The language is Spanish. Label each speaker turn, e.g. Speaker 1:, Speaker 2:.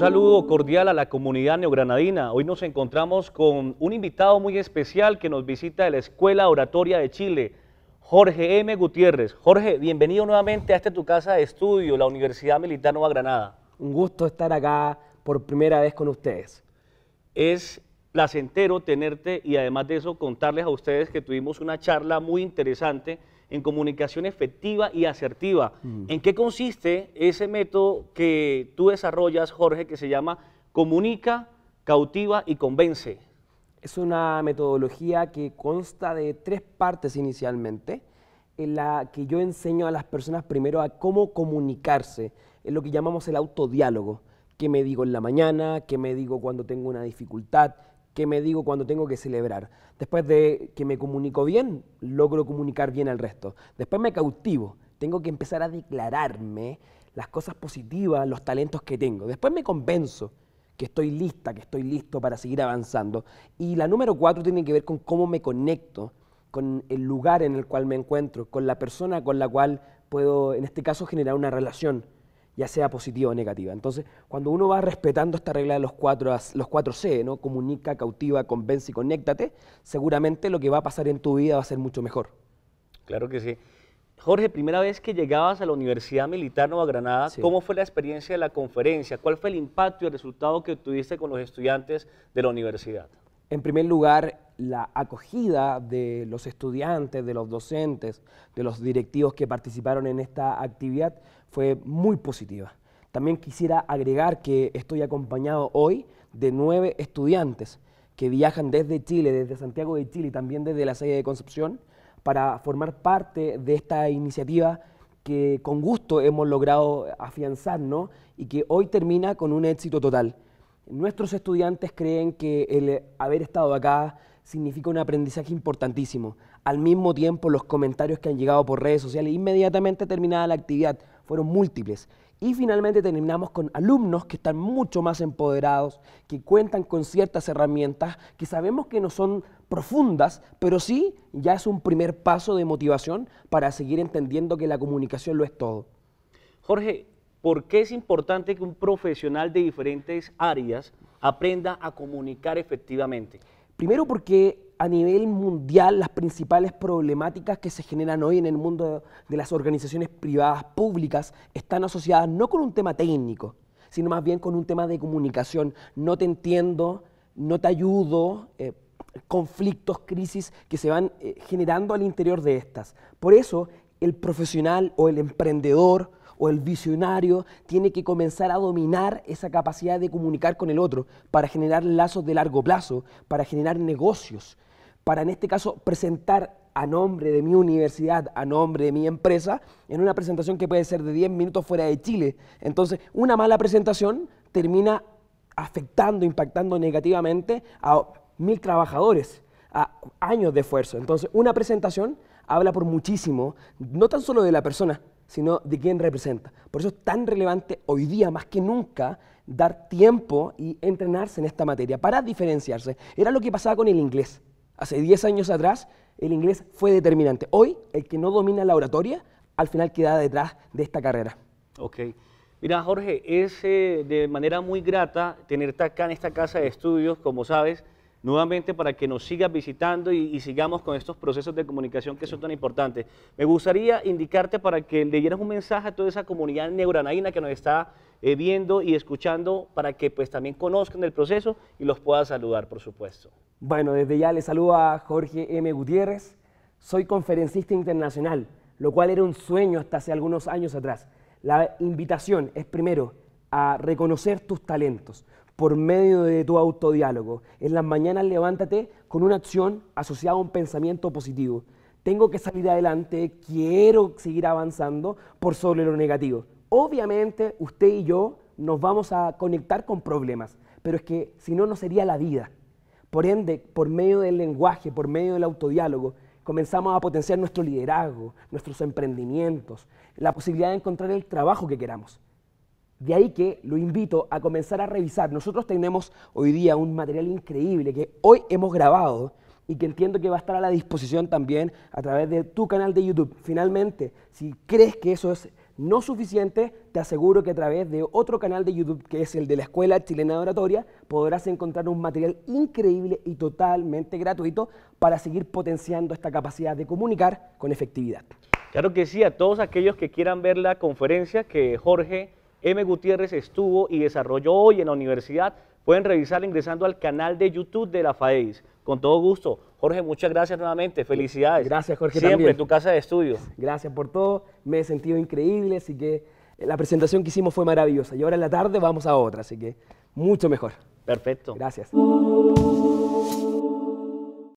Speaker 1: saludo cordial a la comunidad neogranadina. Hoy nos encontramos con un invitado muy especial que nos visita de la Escuela Oratoria de Chile, Jorge M. Gutiérrez. Jorge, bienvenido nuevamente a este tu casa de estudio,
Speaker 2: la Universidad Militar Nueva Granada. Un gusto estar acá por primera vez con ustedes.
Speaker 1: Es placentero tenerte y además de eso contarles a ustedes que tuvimos una charla muy interesante en comunicación efectiva y asertiva. Mm. ¿En qué consiste ese método que tú desarrollas, Jorge, que se llama comunica,
Speaker 2: cautiva y convence? Es una metodología que consta de tres partes inicialmente, en la que yo enseño a las personas primero a cómo comunicarse, es lo que llamamos el autodiálogo, qué me digo en la mañana, qué me digo cuando tengo una dificultad, qué me digo cuando tengo que celebrar. Después de que me comunico bien, logro comunicar bien al resto. Después me cautivo, tengo que empezar a declararme las cosas positivas, los talentos que tengo. Después me convenzo que estoy lista, que estoy listo para seguir avanzando. Y la número cuatro tiene que ver con cómo me conecto con el lugar en el cual me encuentro, con la persona con la cual puedo, en este caso, generar una relación ya sea positiva o negativa. Entonces, cuando uno va respetando esta regla de los cuatro, los cuatro C, ¿no? comunica, cautiva, convence y conéctate, seguramente lo que va a pasar en tu vida va a ser mucho mejor. Claro que sí.
Speaker 1: Jorge, primera vez que llegabas a la Universidad Militar Nueva
Speaker 2: Granada, ¿cómo
Speaker 1: fue la experiencia de la conferencia? ¿Cuál fue el impacto y el resultado que tuviste con los estudiantes de la universidad?
Speaker 2: En primer lugar, la acogida de los estudiantes, de los docentes, de los directivos que participaron en esta actividad fue muy positiva. También quisiera agregar que estoy acompañado hoy de nueve estudiantes que viajan desde Chile, desde Santiago de Chile y también desde la sede de Concepción para formar parte de esta iniciativa que con gusto hemos logrado afianzarnos y que hoy termina con un éxito total. Nuestros estudiantes creen que el haber estado acá, significa un aprendizaje importantísimo. Al mismo tiempo, los comentarios que han llegado por redes sociales inmediatamente terminada la actividad fueron múltiples. Y finalmente terminamos con alumnos que están mucho más empoderados, que cuentan con ciertas herramientas que sabemos que no son profundas, pero sí ya es un primer paso de motivación para seguir entendiendo que la comunicación lo es todo. Jorge,
Speaker 1: ¿por qué es importante que un profesional de diferentes áreas aprenda a comunicar efectivamente?
Speaker 2: Primero porque a nivel mundial las principales problemáticas que se generan hoy en el mundo de las organizaciones privadas públicas están asociadas no con un tema técnico, sino más bien con un tema de comunicación. No te entiendo, no te ayudo, eh, conflictos, crisis que se van eh, generando al interior de estas. Por eso el profesional o el emprendedor o el visionario tiene que comenzar a dominar esa capacidad de comunicar con el otro para generar lazos de largo plazo, para generar negocios, para en este caso presentar a nombre de mi universidad, a nombre de mi empresa, en una presentación que puede ser de 10 minutos fuera de Chile. Entonces, una mala presentación termina afectando, impactando negativamente a mil trabajadores, a años de esfuerzo. Entonces, una presentación habla por muchísimo, no tan solo de la persona, sino de quién representa. Por eso es tan relevante hoy día más que nunca dar tiempo y entrenarse en esta materia para diferenciarse. Era lo que pasaba con el inglés. Hace 10 años atrás el inglés fue determinante. Hoy el que no domina la oratoria al final queda detrás de esta carrera.
Speaker 1: Ok. Mira, Jorge, es eh, de manera muy grata tenerte acá en esta casa de estudios, como sabes nuevamente para que nos sigas visitando y, sigamos con estos procesos de comunicación que son tan importantes. Me gustaría indicarte para que dieras un mensaje a toda esa comunidad neuranaína que nos está eh, viendo y escuchando para que pues también conozcan el proceso y los pueda saludar, por supuesto.
Speaker 2: Bueno, desde ya saludo a Jorge M. Gutiérrez. Soy conferencista internacional, lo cual era un sueño hasta hace algunos años atrás. La invitación es primero a reconocer tus talentos, por medio de tu autodiálogo. En las mañanas levántate con una acción asociada a un pensamiento positivo. Tengo que salir adelante, quiero seguir avanzando por sobre lo negativo. Obviamente usted y yo nos vamos a conectar con problemas, pero es que si no, no sería la vida. Por ende, por medio del lenguaje, por medio del autodiálogo, comenzamos a potenciar nuestro liderazgo, nuestros emprendimientos, la posibilidad de encontrar el trabajo que queramos. De ahí que lo invito a comenzar a revisar. Nosotros tenemos hoy día un material increíble que hoy hemos grabado y que entiendo que va a estar a la disposición también a través de tu canal de YouTube. Finalmente, si crees que eso es no suficiente, te aseguro que a través de otro canal de YouTube, que es el de la Escuela Chilena de Oratoria, podrás encontrar un material increíble y totalmente gratuito para seguir potenciando esta capacidad de comunicar con efectividad.
Speaker 1: Claro que sí, a todos aquellos que quieran ver la conferencia que Jorge M. Gutiérrez estuvo y desarrolló hoy en la universidad. Pueden revisarla ingresando al canal de YouTube de la FAES. Con todo gusto. Jorge, muchas gracias nuevamente. Felicidades. Gracias,
Speaker 2: Jorge. Siempre en tu casa de estudio. Gracias por todo. Me he sentido increíble, así que eh, la presentación que hicimos fue maravillosa. Y ahora en la tarde vamos a otra, así que mucho mejor. Perfecto. Gracias.